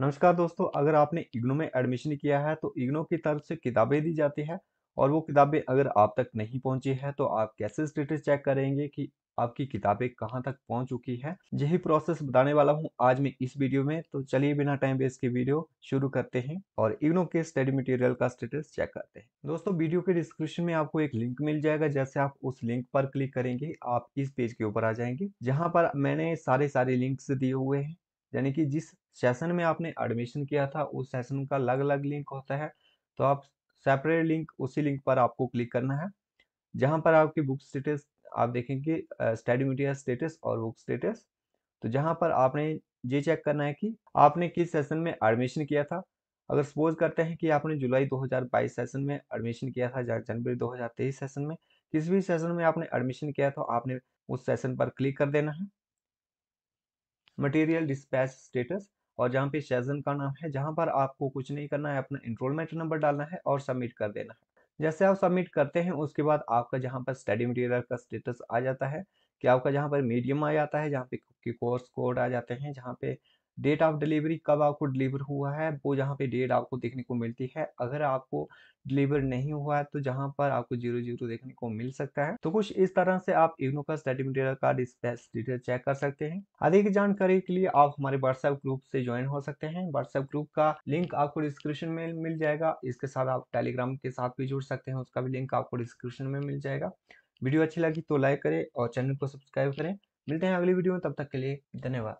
नमस्कार दोस्तों अगर आपने इग्नो में एडमिशन किया है तो इग्नो की तरफ से किताबें दी जाती है और वो किताबें अगर आप तक नहीं पहुंची है तो आप कैसे स्टेटस चेक करेंगे कि आपकी किताबें कहाँ तक पहुंच चुकी है यही प्रोसेस बताने वाला हूं आज मैं इस वीडियो में तो चलिए बिना टाइम वेस्ट के वीडियो शुरू करते हैं और इग्नो के स्टडी मटेरियल का स्टेटस चेक करते हैं दोस्तों वीडियो के डिस्क्रिप्शन में आपको एक लिंक मिल जाएगा जैसे आप उस लिंक पर क्लिक करेंगे आप इस पेज के ऊपर आ जाएंगे जहाँ पर मैंने सारे सारे लिंक्स दिए हुए हैं यानी कि जिस सेशन में आपने एडमिशन किया था उस सेशन का अलग अलग लिंक होता है तो आप सेपरेट लिंक उसी लिंक पर आपको क्लिक करना है जहाँ पर आपकी बुक स्टेटस आप देखेंगे स्टडी मटेरियल स्टेटस और बुक स्टेटस तो जहाँ पर आपने ये चेक करना है कि आपने किस सेशन में एडमिशन किया था अगर सपोज करते हैं कि आपने जुलाई 2022 सेशन में एडमिशन किया था या जनवरी 2023 सेशन में किसी भी सेशन में आपने एडमिशन किया तो आपने उस सेशन पर क्लिक कर देना है मटेरियल डिस्पैच स्टेटस और जहाँ पे सेजन का नाम है जहाँ पर आपको कुछ नहीं करना है अपना इनरोलमेंट नंबर डालना है और सबमिट कर देना है जैसे आप सबमिट करते हैं उसके बाद आपका जहाँ पर स्टडी मटेरियल का स्टेटस आ जाता है कि आपका जहाँ पर मीडियम आ जाता है जहाँ पे कोर्स कोड आ जाते हैं जहाँ पे डेट ऑफ डिलीवरी कब आपको डिलीवर हुआ है वो यहाँ पे डेट आपको देखने को मिलती है अगर आपको डिलीवर नहीं हुआ है तो जहाँ पर आपको जीरो जीरो देखने को मिल सकता है तो कुछ इस तरह से आप इग्नो का स्टडी डेटर का डिस्पैच डिटेल चेक कर सकते हैं अधिक जानकारी के लिए आप हमारे व्हाट्सएप ग्रुप से ज्वाइन हो सकते हैं व्हाट्सएप ग्रुप का लिंक आपको डिस्क्रिप्शन में मिल जाएगा इसके साथ आप टेलीग्राम के साथ भी जुड़ सकते हैं उसका भी लिंक आपको डिस्क्रिप्शन में मिल जाएगा वीडियो अच्छी लगी तो लाइक करें और चैनल को सब्सक्राइब करें मिलते हैं अगली वीडियो में तब तक के लिए धन्यवाद